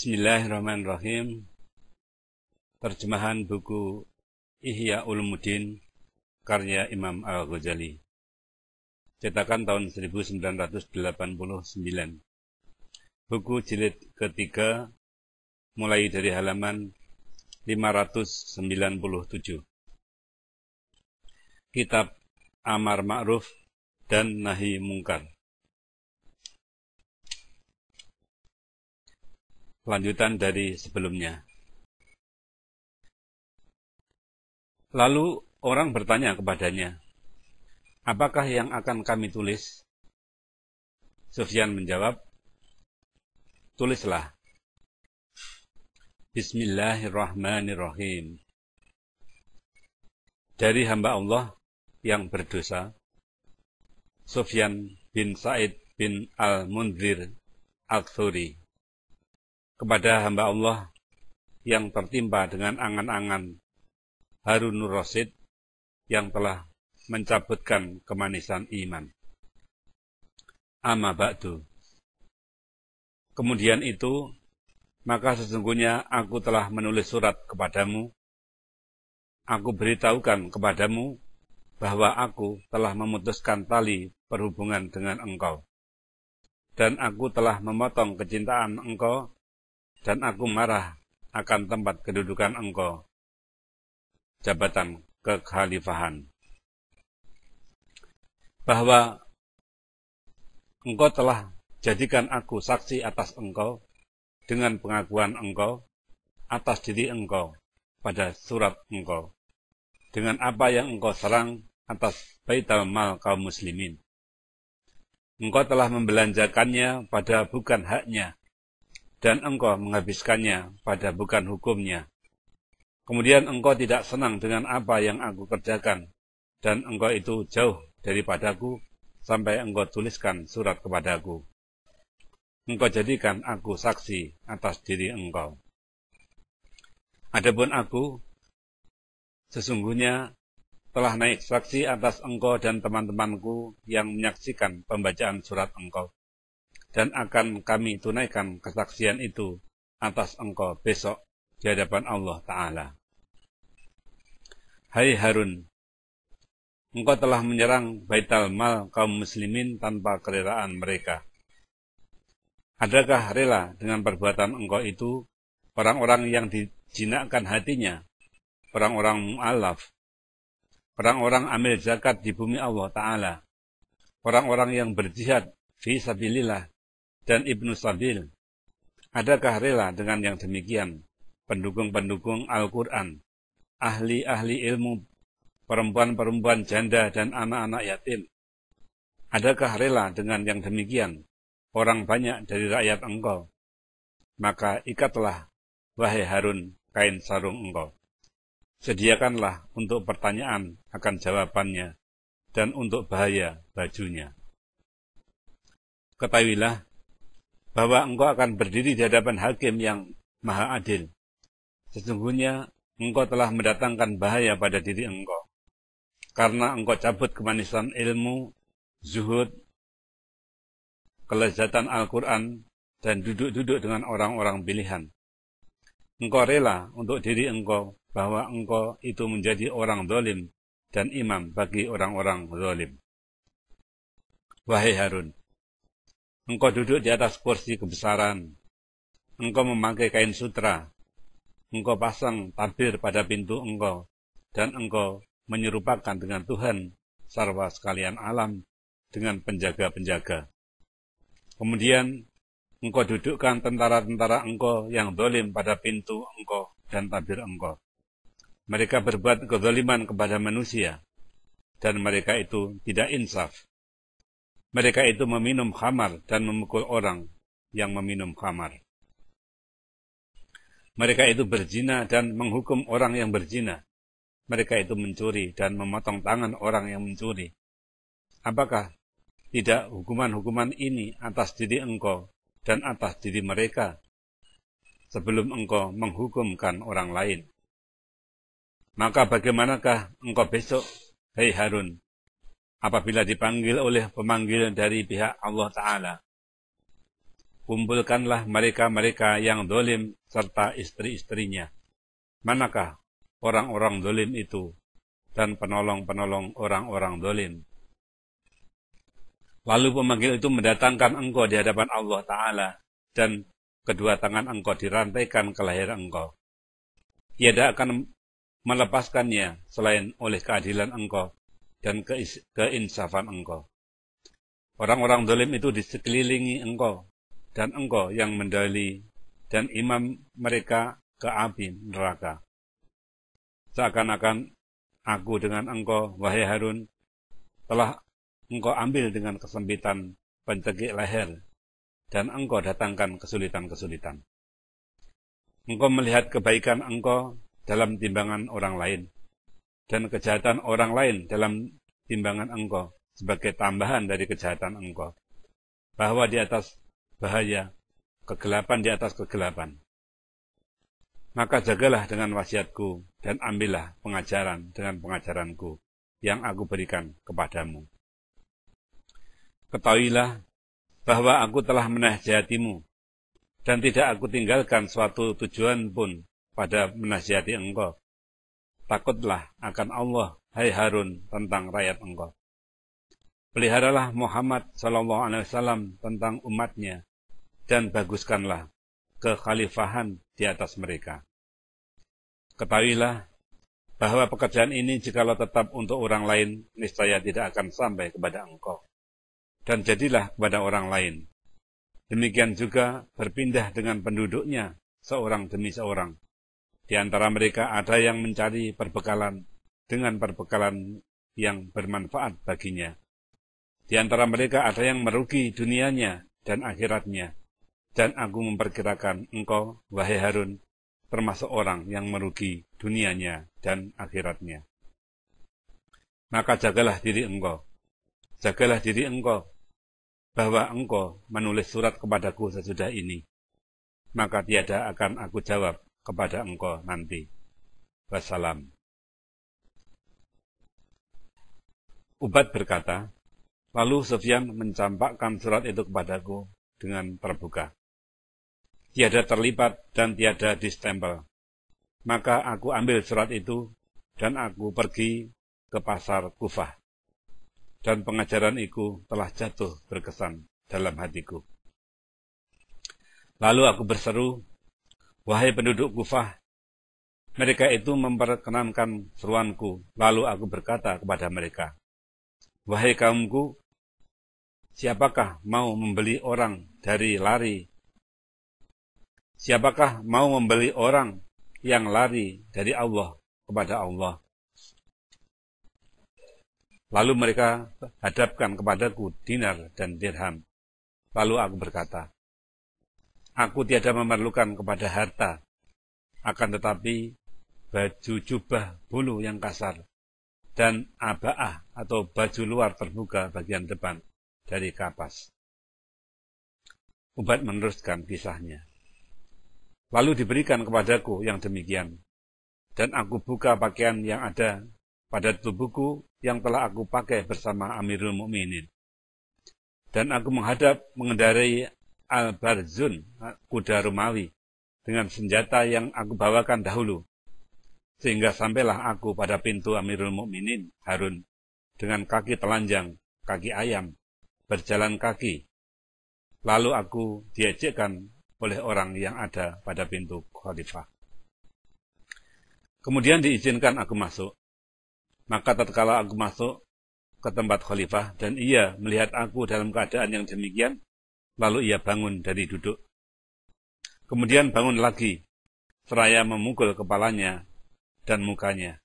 Bismillahirrahmanirrahim. Terjemahan buku Ihya Ulumuddin karya Imam Al-Ghazali. Cetakan tahun 1989. Buku jilid ketiga mulai dari halaman 597. Kitab Amar Ma'ruf dan Nahi Mungkar. lanjutan dari sebelumnya. Lalu orang bertanya kepadanya, "Apakah yang akan kami tulis?" Sufyan menjawab, "Tulislah Bismillahirrahmanirrahim. Dari hamba Allah yang berdosa, Sufyan bin Said bin Al-Mundhir Al-Thuri kepada hamba Allah yang tertimpa dengan angan-angan Harunur Rasid yang telah mencabutkan kemanisan iman. Ama ba'du. Kemudian itu, maka sesungguhnya aku telah menulis surat kepadamu. Aku beritahukan kepadamu bahwa aku telah memutuskan tali perhubungan dengan engkau. Dan aku telah memotong kecintaan engkau dan aku marah akan tempat kedudukan engkau, jabatan kekhalifahan. Bahwa engkau telah jadikan aku saksi atas engkau dengan pengakuan engkau atas diri engkau pada surat engkau dengan apa yang engkau serang atas baital mal kaum muslimin. Engkau telah membelanjakannya pada bukan haknya dan engkau menghabiskannya pada bukan hukumnya. Kemudian engkau tidak senang dengan apa yang aku kerjakan, dan engkau itu jauh daripadaku sampai engkau tuliskan surat kepadaku. Engkau jadikan aku saksi atas diri engkau. Adapun aku, sesungguhnya telah naik saksi atas engkau dan teman-temanku yang menyaksikan pembacaan surat engkau dan akan kami tunaikan kesaksian itu atas engkau besok di hadapan Allah Ta'ala. Hai Harun, engkau telah menyerang Baital Mal kaum muslimin tanpa kerelaan mereka. Adakah rela dengan perbuatan engkau itu orang-orang yang dijinakkan hatinya, orang-orang mu'alaf, orang-orang amil zakat di bumi Allah Ta'ala, orang-orang yang berjihad fi sabilillah dan Ibnu Sabil. Adakah rela dengan yang demikian? Pendukung-pendukung Al-Quran, ahli-ahli ilmu, perempuan-perempuan janda dan anak-anak yatim. Adakah rela dengan yang demikian? Orang banyak dari rakyat engkau. Maka ikatlah, wahai Harun, kain sarung engkau. Sediakanlah untuk pertanyaan akan jawabannya, dan untuk bahaya bajunya. Ketahuilah bahwa engkau akan berdiri di hadapan hakim yang maha adil. Sesungguhnya engkau telah mendatangkan bahaya pada diri engkau. Karena engkau cabut kemanisan ilmu, zuhud, kelezatan Al-Quran, dan duduk-duduk dengan orang-orang pilihan. Engkau rela untuk diri engkau bahwa engkau itu menjadi orang dolim dan imam bagi orang-orang dolim. Wahai Harun, Engkau duduk di atas kursi kebesaran. Engkau memakai kain sutra. Engkau pasang tabir pada pintu engkau. Dan engkau menyerupakan dengan Tuhan, sarwa sekalian alam, dengan penjaga-penjaga. Kemudian engkau dudukkan tentara-tentara engkau yang dolim pada pintu engkau dan tabir engkau. Mereka berbuat kezaliman kepada manusia, dan mereka itu tidak insaf. Mereka itu meminum khamar dan memukul orang yang meminum khamar. Mereka itu berzina dan menghukum orang yang berzina. Mereka itu mencuri dan memotong tangan orang yang mencuri. Apakah tidak hukuman-hukuman ini atas diri engkau dan atas diri mereka sebelum engkau menghukumkan orang lain? Maka bagaimanakah engkau besok, hei Harun, apabila dipanggil oleh pemanggil dari pihak Allah Ta'ala. Kumpulkanlah mereka-mereka yang dolim serta istri-istrinya. Manakah orang-orang dolim itu dan penolong-penolong orang-orang dolim? Lalu pemanggil itu mendatangkan engkau di hadapan Allah Ta'ala dan kedua tangan engkau dirantaikan ke leher engkau. Ia tidak akan melepaskannya selain oleh keadilan engkau dan keinsafan engkau. Orang-orang dolim itu disekelilingi engkau, dan engkau yang mendali, dan imam mereka ke api neraka. Seakan-akan aku dengan engkau, wahai Harun, telah engkau ambil dengan kesempitan pencekik leher, dan engkau datangkan kesulitan-kesulitan. Engkau melihat kebaikan engkau dalam timbangan orang lain, dan kejahatan orang lain dalam timbangan engkau sebagai tambahan dari kejahatan engkau. Bahwa di atas bahaya, kegelapan di atas kegelapan. Maka jagalah dengan wasiatku dan ambillah pengajaran dengan pengajaranku yang aku berikan kepadamu. Ketahuilah bahwa aku telah menasihatimu dan tidak aku tinggalkan suatu tujuan pun pada menasihati engkau takutlah akan Allah, hai Harun, tentang rakyat engkau. Peliharalah Muhammad Shallallahu Alaihi Wasallam tentang umatnya dan baguskanlah kekhalifahan di atas mereka. Ketahuilah bahwa pekerjaan ini jikalau tetap untuk orang lain, niscaya tidak akan sampai kepada engkau. Dan jadilah kepada orang lain. Demikian juga berpindah dengan penduduknya, seorang demi seorang, di antara mereka ada yang mencari perbekalan dengan perbekalan yang bermanfaat baginya. Di antara mereka ada yang merugi dunianya dan akhiratnya. Dan aku memperkirakan engkau, wahai Harun, termasuk orang yang merugi dunianya dan akhiratnya. Maka jagalah diri engkau. Jagalah diri engkau bahwa engkau menulis surat kepadaku sesudah ini. Maka tiada akan aku jawab kepada engkau nanti. Wassalam. Ubat berkata, lalu Sofyan mencampakkan surat itu kepadaku dengan terbuka. Tiada terlipat dan tiada distempel. Maka aku ambil surat itu dan aku pergi ke pasar Kufah. Dan pengajaran itu telah jatuh berkesan dalam hatiku. Lalu aku berseru Wahai penduduk Kufah, mereka itu memperkenankan seruanku, lalu aku berkata kepada mereka, Wahai kaumku, siapakah mau membeli orang dari lari? Siapakah mau membeli orang yang lari dari Allah kepada Allah? Lalu mereka hadapkan kepadaku dinar dan dirham. Lalu aku berkata, Aku tiada memerlukan kepada harta, akan tetapi baju jubah bulu yang kasar dan abaah atau baju luar terbuka bagian depan dari kapas. Ubat meneruskan kisahnya. Lalu diberikan kepadaku yang demikian, dan aku buka pakaian yang ada pada tubuhku yang telah aku pakai bersama Amirul Mukminin. Dan aku menghadap mengendarai Al-Barzun, eh, kuda Romawi, dengan senjata yang aku bawakan dahulu. Sehingga sampailah aku pada pintu Amirul Mukminin Harun, dengan kaki telanjang, kaki ayam, berjalan kaki. Lalu aku diejekkan oleh orang yang ada pada pintu khalifah. Kemudian diizinkan aku masuk. Maka tatkala aku masuk ke tempat khalifah dan ia melihat aku dalam keadaan yang demikian, Lalu ia bangun dari duduk. Kemudian bangun lagi, seraya memukul kepalanya dan mukanya,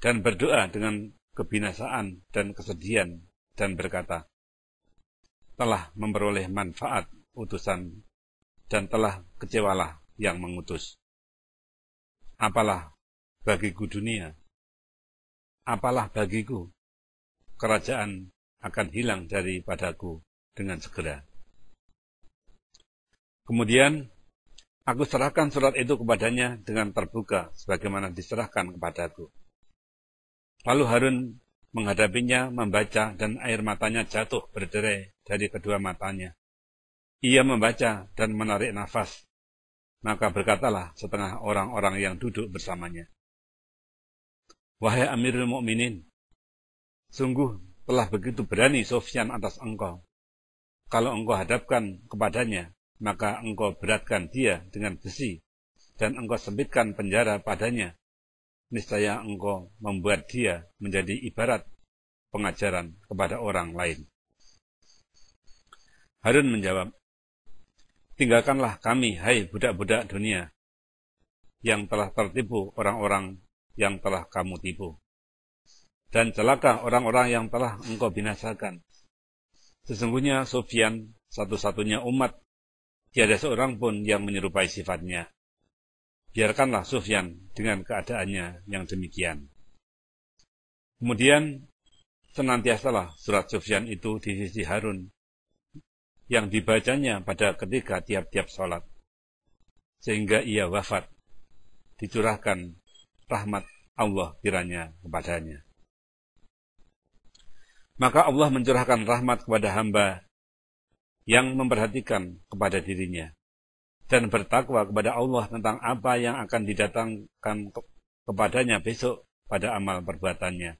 dan berdoa dengan kebinasaan dan kesedihan, dan berkata, Telah memperoleh manfaat utusan, dan telah kecewalah yang mengutus. Apalah bagiku dunia, apalah bagiku, kerajaan akan hilang daripadaku dengan segera. Kemudian aku serahkan surat itu kepadanya dengan terbuka sebagaimana diserahkan kepadaku. Lalu Harun menghadapinya membaca dan air matanya jatuh berderai dari kedua matanya. Ia membaca dan menarik nafas. Maka berkatalah setengah orang-orang yang duduk bersamanya. Wahai Amirul Mukminin, sungguh telah begitu berani Sofyan atas engkau. Kalau engkau hadapkan kepadanya, maka engkau beratkan dia dengan besi, dan engkau sempitkan penjara padanya. Niscaya engkau membuat dia menjadi ibarat pengajaran kepada orang lain. Harun menjawab, Tinggalkanlah kami, hai budak-budak dunia, yang telah tertipu orang-orang yang telah kamu tipu. Dan celaka orang-orang yang telah engkau binasakan. Sesungguhnya sofian satu-satunya umat tiada seorang pun yang menyerupai sifatnya. Biarkanlah Sufyan dengan keadaannya yang demikian. Kemudian, senantiasalah surat Sufyan itu di sisi Harun, yang dibacanya pada ketika tiap-tiap sholat, sehingga ia wafat, dicurahkan rahmat Allah kiranya kepadanya. Maka Allah mencurahkan rahmat kepada hamba yang memperhatikan kepada dirinya dan bertakwa kepada Allah tentang apa yang akan didatangkan ke kepadanya besok pada amal perbuatannya.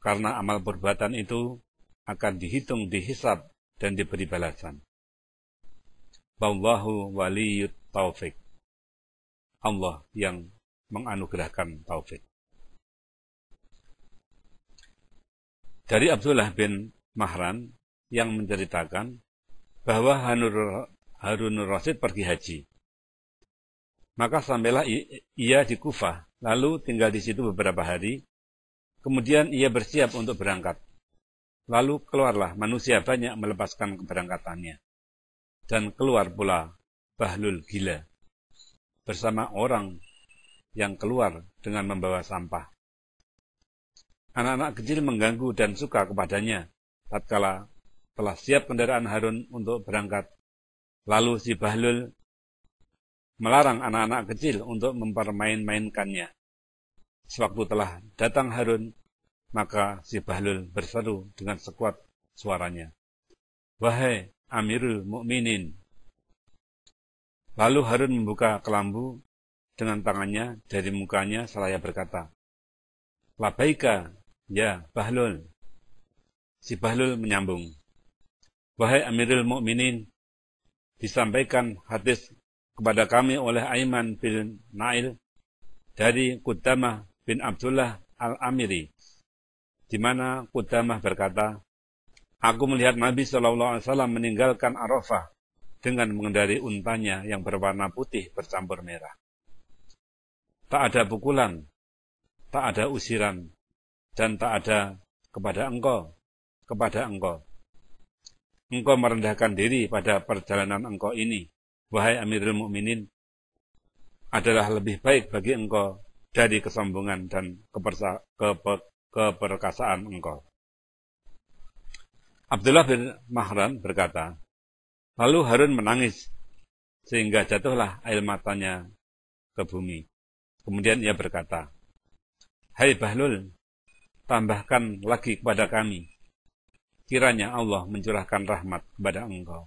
Karena amal perbuatan itu akan dihitung, dihisap dan diberi balasan. Wallahu waliyut taufik. Allah yang menganugerahkan taufik. Dari Abdullah bin Mahran yang menceritakan bahwa Harun Rasid pergi haji. Maka sampailah ia di Kufah, lalu tinggal di situ beberapa hari. Kemudian ia bersiap untuk berangkat. Lalu keluarlah manusia banyak melepaskan keberangkatannya. Dan keluar pula Bahlul Gila bersama orang yang keluar dengan membawa sampah. Anak-anak kecil mengganggu dan suka kepadanya tatkala telah siap kendaraan Harun untuk berangkat. Lalu si Bahlul melarang anak-anak kecil untuk mempermain-mainkannya. Sewaktu telah datang Harun, maka si Bahlul berseru dengan sekuat suaranya. Wahai Amirul Mukminin. Lalu Harun membuka kelambu dengan tangannya dari mukanya selaya berkata, Labaika, ya Bahlul. Si Bahlul menyambung, Wahai Amirul Mukminin, disampaikan hadis kepada kami oleh Aiman bin Nail dari Qudamah bin Abdullah Al-Amiri, di mana Qudamah berkata, Aku melihat Nabi Shallallahu Alaihi Wasallam meninggalkan Arafah dengan mengendari untanya yang berwarna putih bercampur merah. Tak ada pukulan, tak ada usiran, dan tak ada kepada engkau, kepada engkau engkau merendahkan diri pada perjalanan engkau ini, wahai Amirul Mukminin, adalah lebih baik bagi engkau dari kesombongan dan kepersa, kepe, keperkasaan engkau. Abdullah bin Mahran berkata, lalu Harun menangis sehingga jatuhlah air matanya ke bumi. Kemudian ia berkata, Hai Bahlul, tambahkan lagi kepada kami kiranya Allah mencurahkan rahmat kepada engkau.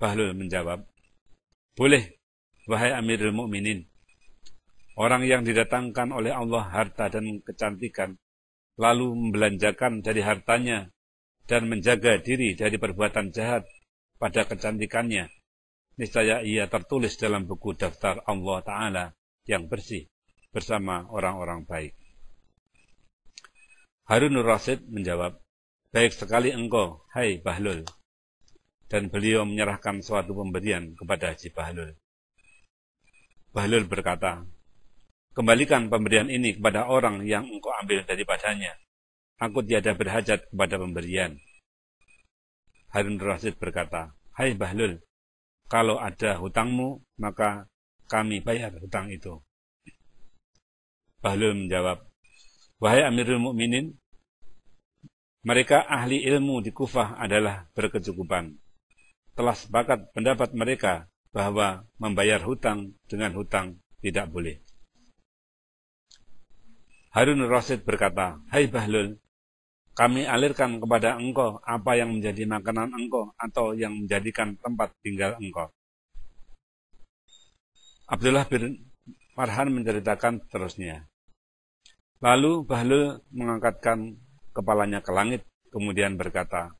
Bahlul menjawab, boleh, wahai Amirul Muminin. Orang yang didatangkan oleh Allah harta dan kecantikan, lalu membelanjakan dari hartanya dan menjaga diri dari perbuatan jahat pada kecantikannya, niscaya ia tertulis dalam buku daftar Allah Ta'ala yang bersih bersama orang-orang baik. Harun Rasid menjawab, Baik sekali engkau, hai Bahlul. Dan beliau menyerahkan suatu pemberian kepada Haji Bahlul. Bahlul berkata, Kembalikan pemberian ini kepada orang yang engkau ambil daripadanya. Aku tiada berhajat kepada pemberian. Harun Rasid berkata, Hai Bahlul, kalau ada hutangmu, maka kami bayar hutang itu. Bahlul menjawab, Wahai Amirul Mukminin, mereka ahli ilmu di Kufah adalah berkecukupan. Telah sepakat pendapat mereka bahwa membayar hutang dengan hutang tidak boleh. Harun Rasid berkata, Hai Bahlul, kami alirkan kepada engkau apa yang menjadi makanan engkau atau yang menjadikan tempat tinggal engkau. Abdullah bin Farhan menceritakan seterusnya. Lalu Bahlul mengangkatkan kepalanya ke langit, kemudian berkata,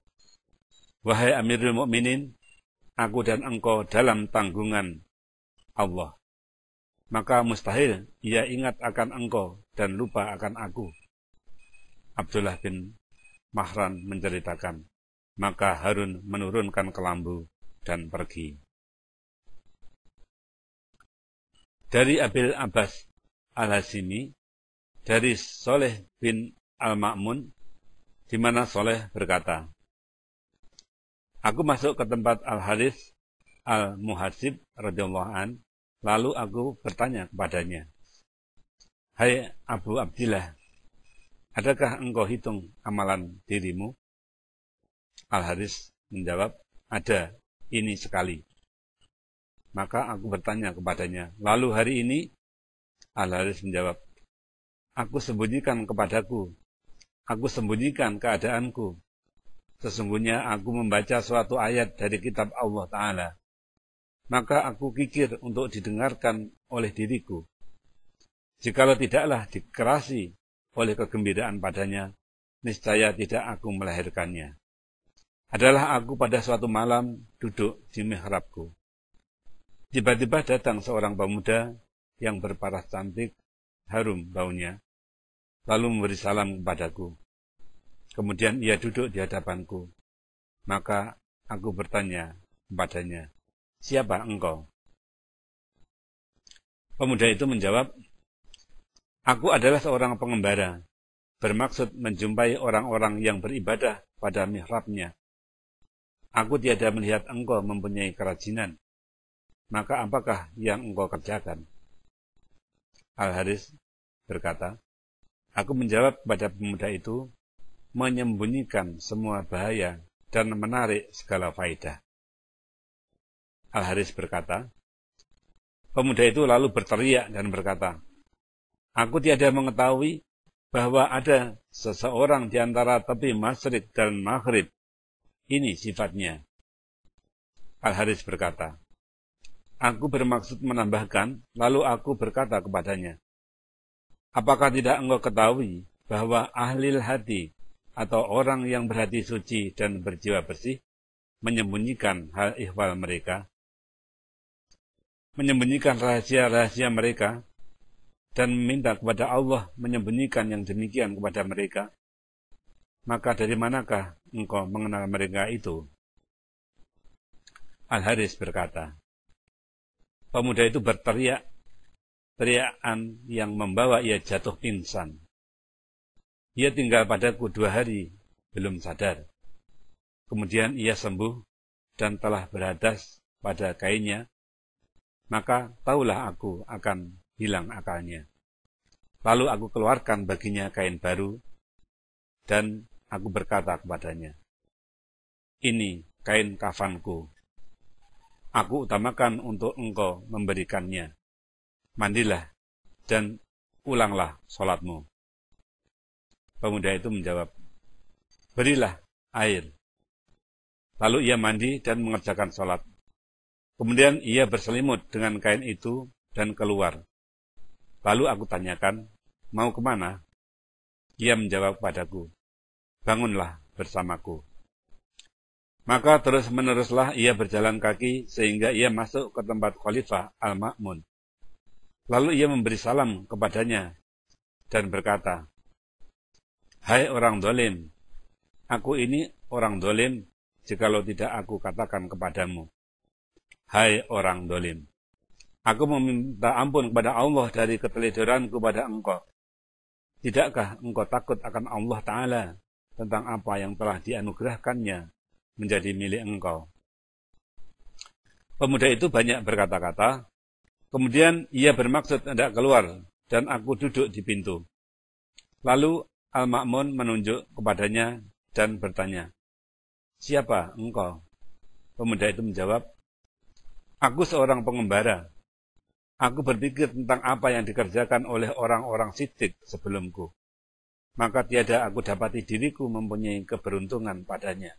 Wahai Amirul Mukminin, aku dan engkau dalam tanggungan Allah. Maka mustahil ia ingat akan engkau dan lupa akan aku. Abdullah bin Mahran menceritakan, maka Harun menurunkan kelambu dan pergi. Dari Abil Abbas Al-Hasimi, dari Soleh bin Al-Ma'mun, di mana Soleh berkata, Aku masuk ke tempat Al-Haris Al-Muhasib radhiyallahu an, lalu aku bertanya kepadanya, Hai Abu Abdillah, adakah engkau hitung amalan dirimu? Al-Haris menjawab, ada, ini sekali. Maka aku bertanya kepadanya, lalu hari ini? Al-Haris menjawab, aku sembunyikan kepadaku Aku sembunyikan keadaanku. Sesungguhnya aku membaca suatu ayat dari kitab Allah Ta'ala. Maka aku kikir untuk didengarkan oleh diriku. Jikalau tidaklah dikerasi oleh kegembiraan padanya, niscaya tidak aku melahirkannya. Adalah aku pada suatu malam duduk di mihrabku. Tiba-tiba datang seorang pemuda yang berparas cantik, harum baunya, lalu memberi salam kepadaku. Kemudian ia duduk di hadapanku. Maka aku bertanya kepadanya, siapa engkau? Pemuda itu menjawab, aku adalah seorang pengembara, bermaksud menjumpai orang-orang yang beribadah pada mihrabnya. Aku tiada melihat engkau mempunyai kerajinan, maka apakah yang engkau kerjakan? Al-Haris berkata, Aku menjawab kepada pemuda itu, menyembunyikan semua bahaya dan menarik segala faedah. Al-Haris berkata, Pemuda itu lalu berteriak dan berkata, Aku tiada mengetahui bahwa ada seseorang di antara tepi Masrid dan Maghrib. Ini sifatnya. Al-Haris berkata, Aku bermaksud menambahkan, lalu aku berkata kepadanya, Apakah tidak engkau ketahui bahwa ahli hati atau orang yang berhati suci dan berjiwa bersih menyembunyikan hal ihwal mereka, menyembunyikan rahasia-rahasia mereka, dan meminta kepada Allah menyembunyikan yang demikian kepada mereka, maka dari manakah engkau mengenal mereka itu? Al-Haris berkata, Pemuda itu berteriak teriakan yang membawa ia jatuh pingsan. Ia tinggal padaku dua hari, belum sadar. Kemudian ia sembuh dan telah berhadas pada kainnya, maka tahulah aku akan hilang akalnya. Lalu aku keluarkan baginya kain baru, dan aku berkata kepadanya, Ini kain kafanku, aku utamakan untuk engkau memberikannya mandilah dan ulanglah sholatmu. Pemuda itu menjawab, berilah air. Lalu ia mandi dan mengerjakan sholat. Kemudian ia berselimut dengan kain itu dan keluar. Lalu aku tanyakan, mau kemana? Ia menjawab padaku, bangunlah bersamaku. Maka terus meneruslah ia berjalan kaki sehingga ia masuk ke tempat khalifah Al-Ma'mun. Lalu ia memberi salam kepadanya dan berkata, Hai orang dolim, aku ini orang dolim, jikalau tidak aku katakan kepadamu. Hai orang dolim, aku meminta ampun kepada Allah dari keteledoranku kepada engkau. Tidakkah engkau takut akan Allah Ta'ala tentang apa yang telah dianugerahkannya menjadi milik engkau? Pemuda itu banyak berkata-kata, Kemudian ia bermaksud hendak keluar dan aku duduk di pintu. Lalu Al-Ma'mun menunjuk kepadanya dan bertanya, Siapa engkau? Pemuda itu menjawab, Aku seorang pengembara. Aku berpikir tentang apa yang dikerjakan oleh orang-orang sidik sebelumku. Maka tiada aku dapati diriku mempunyai keberuntungan padanya.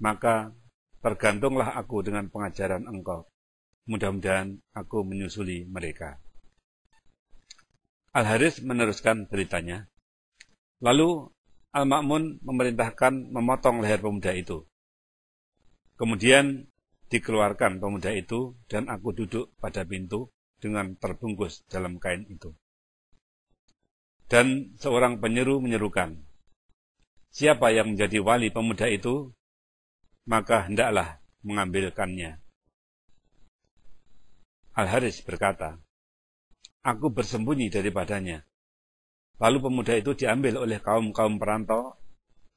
Maka tergantunglah aku dengan pengajaran engkau. Mudah-mudahan aku menyusuli mereka. Al-Haris meneruskan beritanya. Lalu Al-Ma'mun memerintahkan memotong leher pemuda itu. Kemudian dikeluarkan pemuda itu dan aku duduk pada pintu dengan terbungkus dalam kain itu. Dan seorang penyeru menyerukan, Siapa yang menjadi wali pemuda itu, maka hendaklah mengambilkannya. Al-Haris berkata, Aku bersembunyi daripadanya. Lalu pemuda itu diambil oleh kaum-kaum perantau.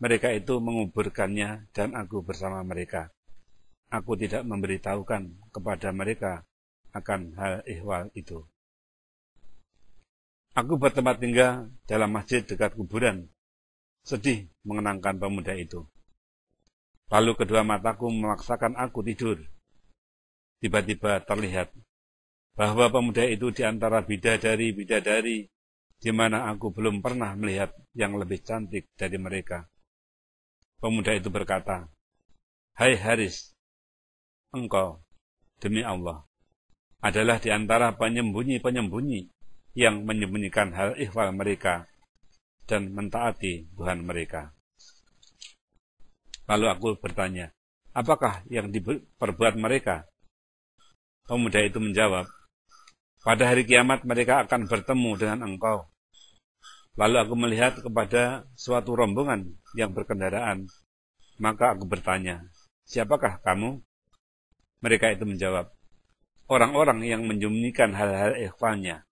Mereka itu menguburkannya dan aku bersama mereka. Aku tidak memberitahukan kepada mereka akan hal ihwal itu. Aku bertempat tinggal dalam masjid dekat kuburan. Sedih mengenangkan pemuda itu. Lalu kedua mataku memaksakan aku tidur. Tiba-tiba terlihat bahwa pemuda itu di antara bidadari-bidadari, di mana aku belum pernah melihat yang lebih cantik dari mereka. Pemuda itu berkata, Hai Haris, engkau, demi Allah, adalah di antara penyembunyi-penyembunyi yang menyembunyikan hal ihwal mereka dan mentaati Tuhan mereka. Lalu aku bertanya, apakah yang diperbuat mereka? Pemuda itu menjawab, pada hari kiamat mereka akan bertemu dengan engkau. Lalu aku melihat kepada suatu rombongan yang berkendaraan. Maka aku bertanya, siapakah kamu? Mereka itu menjawab, orang-orang yang menyembunyikan hal-hal ikhwannya.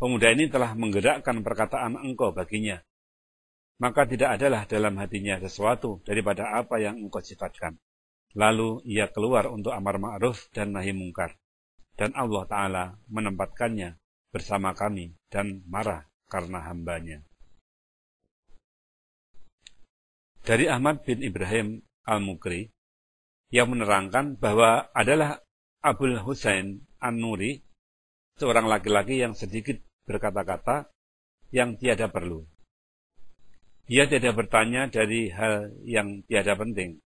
Pemuda ini telah menggerakkan perkataan engkau baginya. Maka tidak adalah dalam hatinya sesuatu daripada apa yang engkau sifatkan. Lalu ia keluar untuk amar ma'ruf dan nahi mungkar dan Allah Ta'ala menempatkannya bersama kami dan marah karena hambanya. Dari Ahmad bin Ibrahim Al-Mukri, yang menerangkan bahwa adalah Abul Husain An-Nuri, seorang laki-laki yang sedikit berkata-kata yang tiada perlu. Ia tiada bertanya dari hal yang tiada penting.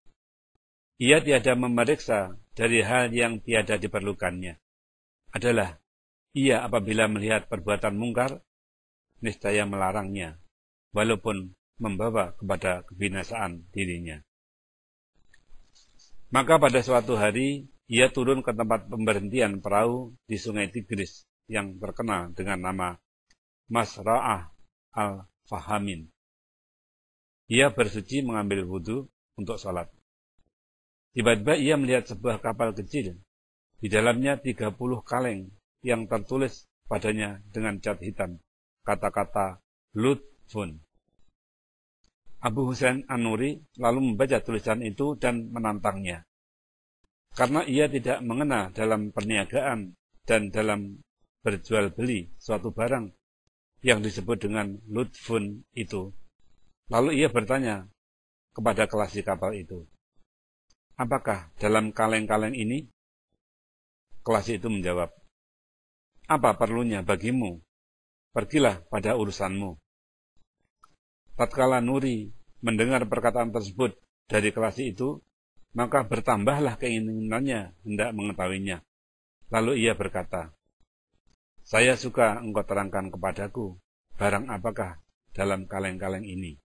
Ia tiada memeriksa dari hal yang tiada diperlukannya adalah ia apabila melihat perbuatan mungkar, niscaya melarangnya, walaupun membawa kepada kebinasaan dirinya. Maka pada suatu hari, ia turun ke tempat pemberhentian perahu di sungai Tigris yang terkenal dengan nama Masra'ah al-Fahamin. Ia bersuci mengambil wudhu untuk sholat. Tiba-tiba ia melihat sebuah kapal kecil di dalamnya 30 kaleng yang tertulis padanya dengan cat hitam. Kata-kata Lutfun. Abu Husain Anuri lalu membaca tulisan itu dan menantangnya. Karena ia tidak mengena dalam perniagaan dan dalam berjual beli suatu barang yang disebut dengan lutfun itu. Lalu ia bertanya kepada kelasi kapal itu, apakah dalam kaleng-kaleng ini Kelas itu menjawab, apa perlunya bagimu? Pergilah pada urusanmu. Tatkala Nuri mendengar perkataan tersebut dari kelas itu, maka bertambahlah keinginannya hendak mengetahuinya. Lalu ia berkata, Saya suka engkau terangkan kepadaku, barang apakah dalam kaleng-kaleng ini.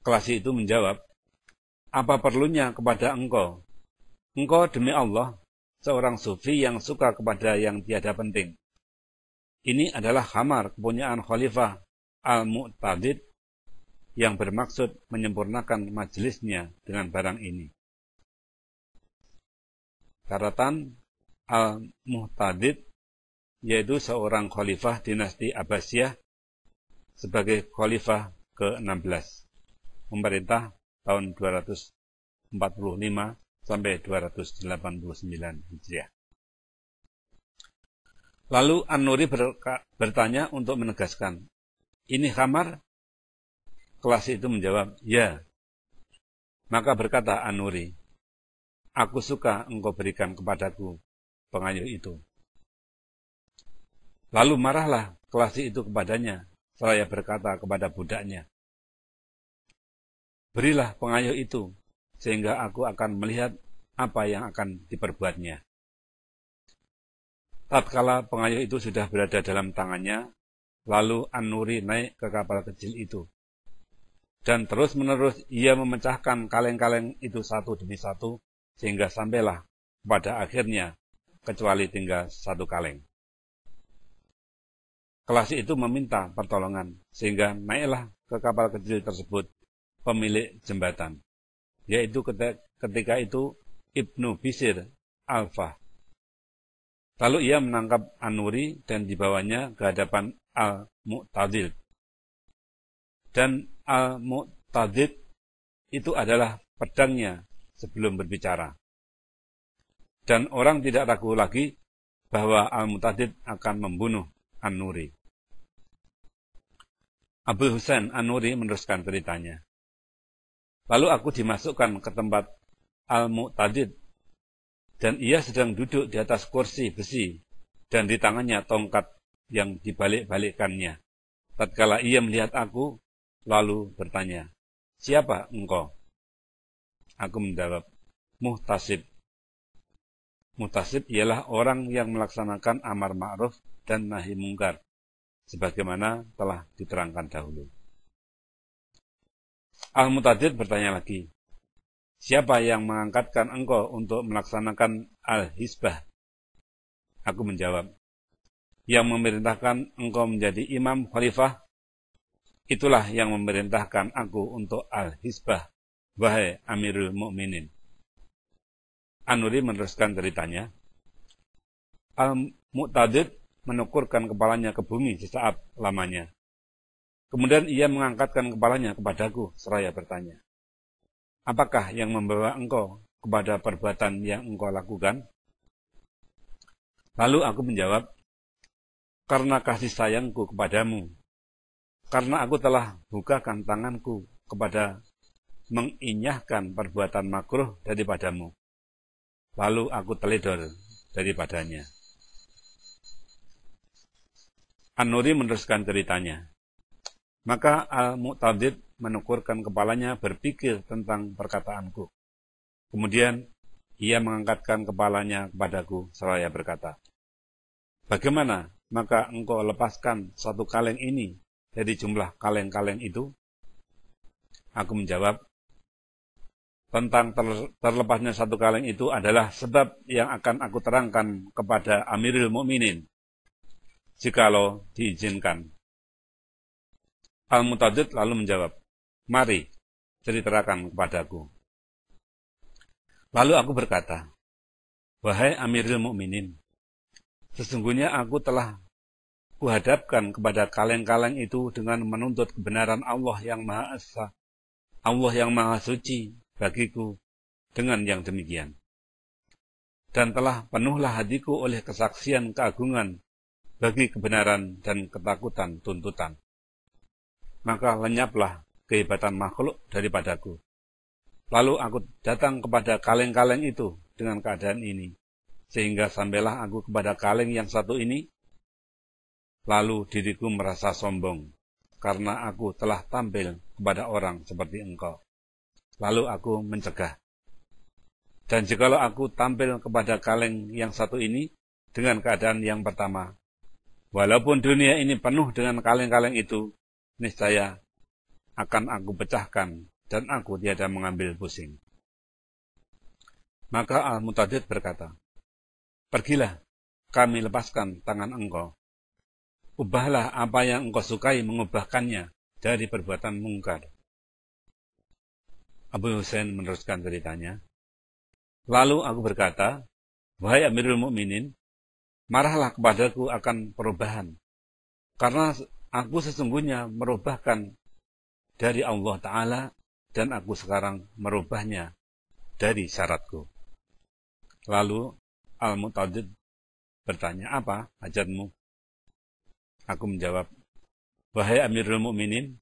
Kelas itu menjawab, Apa perlunya kepada engkau? Engkau demi Allah seorang sufi yang suka kepada yang tiada penting. Ini adalah khamar kepunyaan khalifah Al-Mu'tadid yang bermaksud menyempurnakan majelisnya dengan barang ini. Karatan Al-Muhtadid yaitu seorang khalifah dinasti Abbasiyah sebagai khalifah ke-16. Memerintah tahun 245 sampai 289 Hijriah. Lalu An-Nuri bertanya untuk menegaskan, ini kamar? Kelas itu menjawab, ya. Maka berkata An-Nuri, aku suka engkau berikan kepadaku pengayuh itu. Lalu marahlah kelas itu kepadanya, seraya berkata kepada budaknya, Berilah pengayuh itu sehingga aku akan melihat apa yang akan diperbuatnya. Tatkala pengayuh itu sudah berada dalam tangannya, lalu Anuri naik ke kapal kecil itu. Dan terus-menerus ia memecahkan kaleng-kaleng itu satu demi satu, sehingga sampailah pada akhirnya, kecuali tinggal satu kaleng. Kelasi itu meminta pertolongan, sehingga naiklah ke kapal kecil tersebut pemilik jembatan yaitu ketika itu Ibnu Bisir Alfa. Lalu ia menangkap Anuri dan dibawanya ke hadapan al mutadid Dan al mutadid itu adalah pedangnya sebelum berbicara. Dan orang tidak ragu lagi bahwa Al-Mutadid akan membunuh anuri Abu Husain anuri meneruskan ceritanya. Lalu aku dimasukkan ke tempat Al-Mu'tadid. Dan ia sedang duduk di atas kursi besi dan di tangannya tongkat yang dibalik-balikkannya. Tatkala ia melihat aku, lalu bertanya, Siapa engkau? Aku menjawab, Muhtasib. Muhtasib ialah orang yang melaksanakan amar ma'ruf dan nahi mungkar, sebagaimana telah diterangkan dahulu. Al-Mutadid bertanya lagi, siapa yang mengangkatkan engkau untuk melaksanakan Al-Hisbah? Aku menjawab, yang memerintahkan engkau menjadi imam khalifah, itulah yang memerintahkan aku untuk Al-Hisbah, wahai Amirul Mukminin. Anuri meneruskan ceritanya. al Mutadid menukurkan kepalanya ke bumi sesaat lamanya. Kemudian ia mengangkatkan kepalanya kepadaku, seraya bertanya, Apakah yang membawa engkau kepada perbuatan yang engkau lakukan? Lalu aku menjawab, Karena kasih sayangku kepadamu, karena aku telah bukakan tanganku kepada menginyahkan perbuatan makruh daripadamu. Lalu aku teledor daripadanya. An-Nuri meneruskan ceritanya. Maka Al-Mu'tadid menukurkan kepalanya berpikir tentang perkataanku. Kemudian ia mengangkatkan kepalanya kepadaku seraya berkata, Bagaimana maka engkau lepaskan satu kaleng ini dari jumlah kaleng-kaleng itu? Aku menjawab, tentang terlepasnya satu kaleng itu adalah sebab yang akan aku terangkan kepada Amirul Mukminin jikalau diizinkan. Al-Mutadid lalu menjawab, Mari, ceritakan kepadaku. Lalu aku berkata, Wahai Amirul Mukminin, sesungguhnya aku telah kuhadapkan kepada kaleng-kaleng itu dengan menuntut kebenaran Allah yang Maha Esa, Allah yang Maha Suci bagiku dengan yang demikian. Dan telah penuhlah hatiku oleh kesaksian keagungan bagi kebenaran dan ketakutan tuntutan maka lenyaplah kehebatan makhluk daripadaku. Lalu aku datang kepada kaleng-kaleng itu dengan keadaan ini, sehingga sampailah aku kepada kaleng yang satu ini. Lalu diriku merasa sombong, karena aku telah tampil kepada orang seperti engkau. Lalu aku mencegah. Dan jikalau aku tampil kepada kaleng yang satu ini dengan keadaan yang pertama, walaupun dunia ini penuh dengan kaleng-kaleng itu, niscaya akan aku pecahkan dan aku tiada mengambil pusing. Maka Al-Mutadid berkata, Pergilah, kami lepaskan tangan engkau. Ubahlah apa yang engkau sukai mengubahkannya dari perbuatan mungkar. Abu Hussein meneruskan ceritanya. Lalu aku berkata, Wahai Amirul Mukminin, marahlah kepadaku akan perubahan. Karena Aku sesungguhnya merubahkan dari Allah Ta'ala dan aku sekarang merubahnya dari syaratku. Lalu Al-Mutadid bertanya, apa hajatmu? Aku menjawab, Wahai Amirul Mukminin,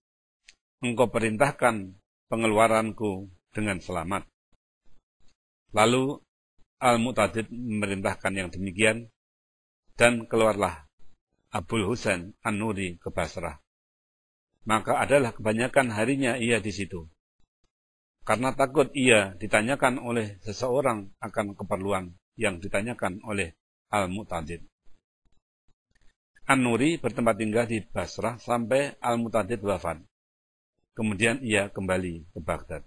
engkau perintahkan pengeluaranku dengan selamat. Lalu Al-Mutadid memerintahkan yang demikian, dan keluarlah Abul Husain An-Nuri ke Basrah. Maka adalah kebanyakan harinya ia di situ. Karena takut ia ditanyakan oleh seseorang akan keperluan yang ditanyakan oleh Al-Mu'tadid. An-Nuri bertempat tinggal di Basrah sampai Al-Mu'tadid wafat. Kemudian ia kembali ke Baghdad.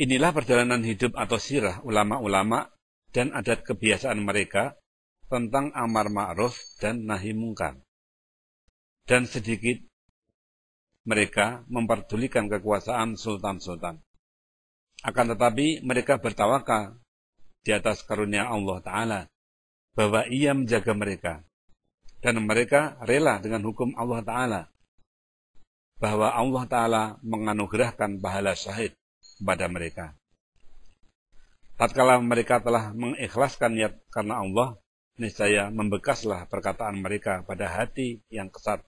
Inilah perjalanan hidup atau sirah ulama-ulama dan adat kebiasaan mereka tentang amar ma'ruf dan nahi mungkar. Dan sedikit mereka memperdulikan kekuasaan sultan-sultan. Akan tetapi mereka bertawakal di atas karunia Allah Ta'ala bahwa ia menjaga mereka. Dan mereka rela dengan hukum Allah Ta'ala bahwa Allah Ta'ala menganugerahkan pahala syahid kepada mereka. Tatkala mereka telah mengikhlaskan niat karena Allah, niscaya membekaslah perkataan mereka pada hati yang kesat,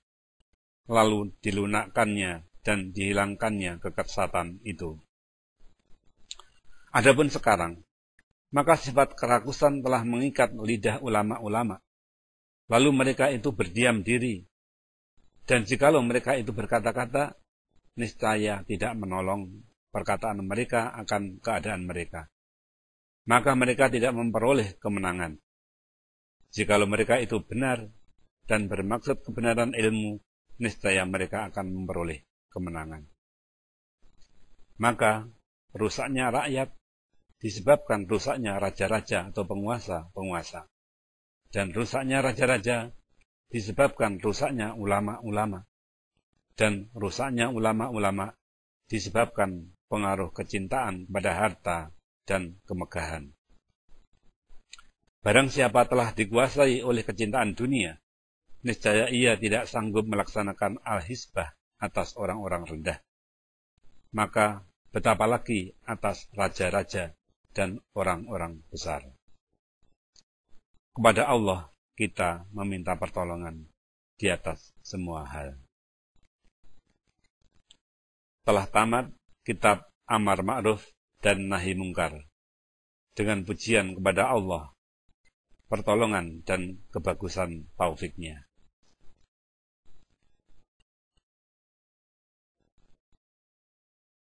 lalu dilunakkannya dan dihilangkannya kekesatan itu. Adapun sekarang, maka sifat kerakusan telah mengikat lidah ulama-ulama. Lalu mereka itu berdiam diri. Dan jikalau mereka itu berkata-kata, niscaya tidak menolong perkataan mereka akan keadaan mereka. Maka mereka tidak memperoleh kemenangan. Jikalau mereka itu benar dan bermaksud kebenaran ilmu, niscaya mereka akan memperoleh kemenangan. Maka rusaknya rakyat disebabkan rusaknya raja-raja atau penguasa-penguasa. Dan rusaknya raja-raja disebabkan rusaknya ulama-ulama. Dan rusaknya ulama-ulama disebabkan pengaruh kecintaan pada harta dan kemegahan. Barang siapa telah dikuasai oleh kecintaan dunia, niscaya ia tidak sanggup melaksanakan al-hisbah atas orang-orang rendah. Maka betapa lagi atas raja-raja dan orang-orang besar. Kepada Allah kita meminta pertolongan di atas semua hal. Telah tamat kitab Amar Ma'ruf dan Nahi Mungkar dengan pujian kepada Allah pertolongan dan kebagusan taufiknya.